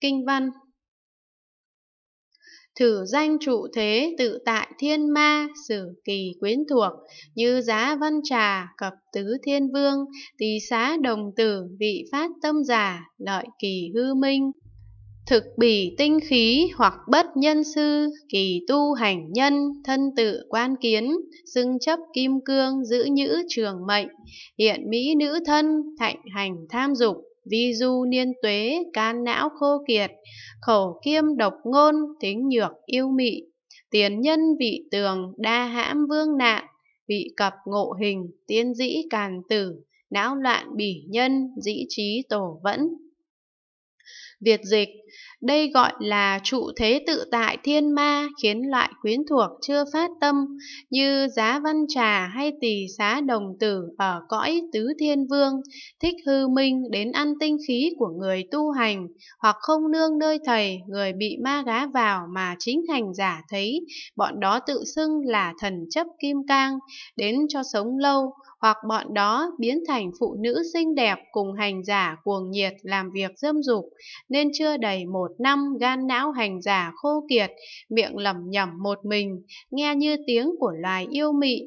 Kinh văn Thử danh trụ thế tự tại thiên ma, sử kỳ quyến thuộc, như giá văn trà, cập tứ thiên vương, tý xá đồng tử, vị phát tâm giả, lợi kỳ hư minh. Thực bỉ tinh khí hoặc bất nhân sư, kỳ tu hành nhân, thân tự quan kiến, xưng chấp kim cương giữ nhữ trường mệnh, hiện mỹ nữ thân, thạnh hành tham dục, vi du niên tuế, can não khô kiệt, khẩu kiêm độc ngôn, tính nhược yêu mị, tiền nhân vị tường, đa hãm vương nạn, vị cập ngộ hình, tiên dĩ càn tử, não loạn bỉ nhân, dĩ trí tổ vẫn. Việt dịch, đây gọi là trụ thế tự tại thiên ma khiến loại quyến thuộc chưa phát tâm như giá văn trà hay tỳ xá đồng tử ở cõi tứ thiên vương, thích hư minh đến ăn tinh khí của người tu hành hoặc không nương nơi thầy người bị ma gá vào mà chính hành giả thấy, bọn đó tự xưng là thần chấp kim cang, đến cho sống lâu hoặc bọn đó biến thành phụ nữ xinh đẹp cùng hành giả cuồng nhiệt làm việc dâm dục, nên chưa đầy một năm gan não hành giả khô kiệt, miệng lẩm nhẩm một mình, nghe như tiếng của loài yêu mị.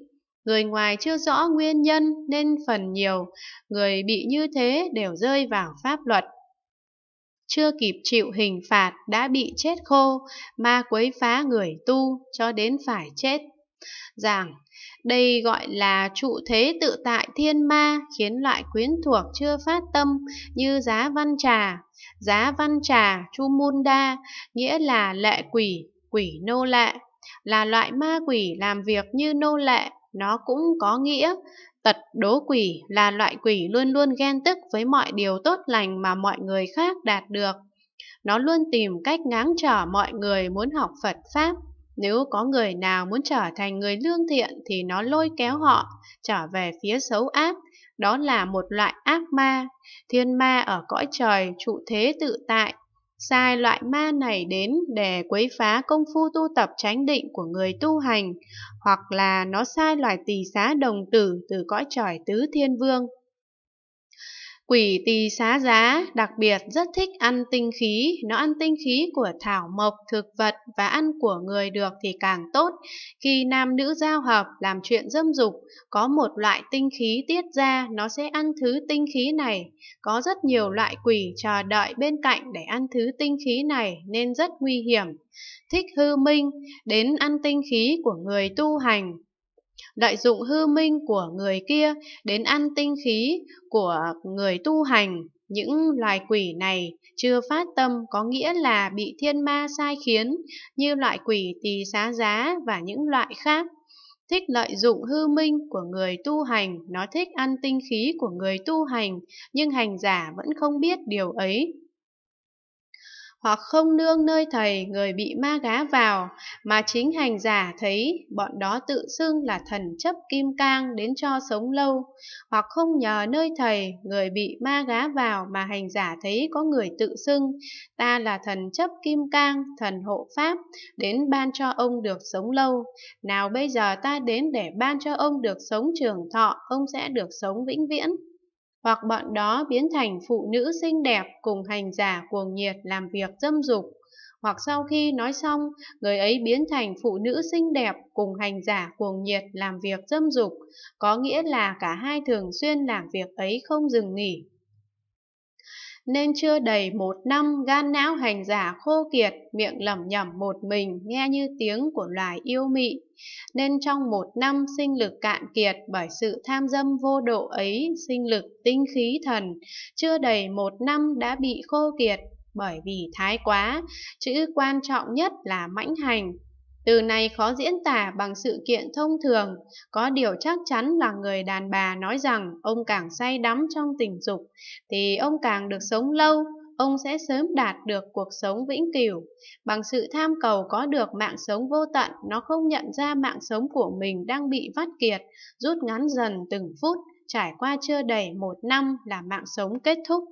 Người ngoài chưa rõ nguyên nhân nên phần nhiều, người bị như thế đều rơi vào pháp luật chưa kịp chịu hình phạt đã bị chết khô, ma quấy phá người tu cho đến phải chết Giảng, đây gọi là trụ thế tự tại thiên ma khiến loại quyến thuộc chưa phát tâm như giá văn trà. Giá văn trà chumunda nghĩa là lệ quỷ, quỷ nô lệ, là loại ma quỷ làm việc như nô lệ, nó cũng có nghĩa Tật đố quỷ là loại quỷ luôn luôn ghen tức với mọi điều tốt lành mà mọi người khác đạt được. Nó luôn tìm cách ngáng trở mọi người muốn học Phật Pháp. Nếu có người nào muốn trở thành người lương thiện thì nó lôi kéo họ trở về phía xấu ác, đó là một loại ác ma, thiên ma ở cõi trời trụ thế tự tại. Sai loại ma này đến để quấy phá công phu tu tập chánh định của người tu hành, hoặc là nó sai loài tỳ xá đồng tử từ cõi trời tứ thiên vương Quỷ tỳ xá giá đặc biệt rất thích ăn tinh khí, nó ăn tinh khí của thảo mộc, thực vật và ăn của người được thì càng tốt. Khi nam nữ giao hợp làm chuyện dâm dục, có một loại tinh khí tiết ra, nó sẽ ăn thứ tinh khí này. Có rất nhiều loại quỷ chờ đợi bên cạnh để ăn thứ tinh khí này nên rất nguy hiểm. Thích hư minh, đến ăn tinh khí của người tu hành, lợi dụng hư minh của người kia đến ăn tinh khí của người tu hành. Những loài quỷ này chưa phát tâm có nghĩa là bị thiên ma sai khiến như loại quỷ tỳ xá giá và những loại khác thích lợi dụng hư minh của người tu hành, nó thích ăn tinh khí của người tu hành, nhưng hành giả vẫn không biết điều ấy hoặc không nương nơi thầy người bị ma gá vào, mà chính hành giả thấy bọn đó tự xưng là thần chấp kim cang đến cho sống lâu, hoặc không nhờ nơi thầy người bị ma gá vào mà hành giả thấy có người tự xưng, ta là thần chấp kim cang, thần hộ pháp, đến ban cho ông được sống lâu. Nào bây giờ ta đến để ban cho ông được sống trường thọ, ông sẽ được sống vĩnh viễn hoặc bọn đó biến thành phụ nữ xinh đẹp cùng hành giả cuồng nhiệt làm việc dâm dục, hoặc sau khi nói xong, người ấy biến thành phụ nữ xinh đẹp cùng hành giả cuồng nhiệt làm việc dâm dục, có nghĩa là cả hai thường xuyên làm việc ấy không dừng nghỉ nên chưa đầy một năm gan não hành giả khô kiệt miệng lẩm nhẩm một mình nghe như tiếng của loài yêu mị nên trong một năm sinh lực cạn kiệt bởi sự tham dâm vô độ ấy sinh lực tinh khí thần chưa đầy một năm đã bị khô kiệt bởi vì thái quá chữ quan trọng nhất là mãnh hành từ này khó diễn tả bằng sự kiện thông thường, có điều chắc chắn là người đàn bà nói rằng ông càng say đắm trong tình dục, thì ông càng được sống lâu, ông sẽ sớm đạt được cuộc sống vĩnh cửu. Bằng sự tham cầu có được mạng sống vô tận, nó không nhận ra mạng sống của mình đang bị vắt kiệt, rút ngắn dần từng phút, trải qua chưa đầy một năm là mạng sống kết thúc.